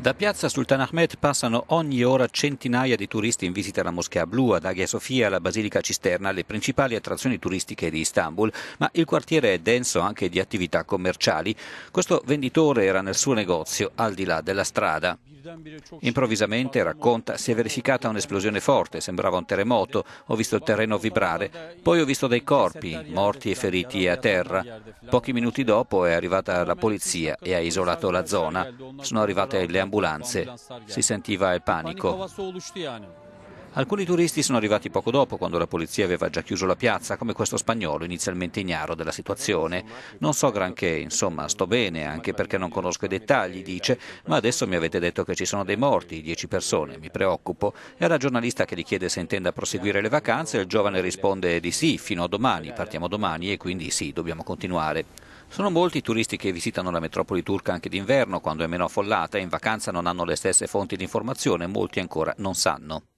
Da piazza Sultan Ahmed passano ogni ora centinaia di turisti in visita alla Moschea Blu, ad Hagia Sofia, alla Basilica Cisterna, le principali attrazioni turistiche di Istanbul, ma il quartiere è denso anche di attività commerciali. Questo venditore era nel suo negozio, al di là della strada. Improvvisamente, racconta, si è verificata un'esplosione forte, sembrava un terremoto, ho visto il terreno vibrare, poi ho visto dei corpi, morti e feriti a terra. Pochi minuti dopo è arrivata la polizia e ha isolato la zona. Sono arrivate le ambulanze. Si sentiva il panico. Alcuni turisti sono arrivati poco dopo, quando la polizia aveva già chiuso la piazza, come questo spagnolo inizialmente ignaro della situazione. Non so granché, insomma, sto bene, anche perché non conosco i dettagli, dice, ma adesso mi avete detto che ci sono dei morti, dieci persone, mi preoccupo. E alla giornalista che gli chiede se intenda proseguire le vacanze il giovane risponde di sì, fino a domani, partiamo domani e quindi sì, dobbiamo continuare. Sono molti i turisti che visitano la metropoli turca anche d'inverno, quando è meno affollata e in vacanza non hanno le stesse fonti di informazione, molti ancora non sanno.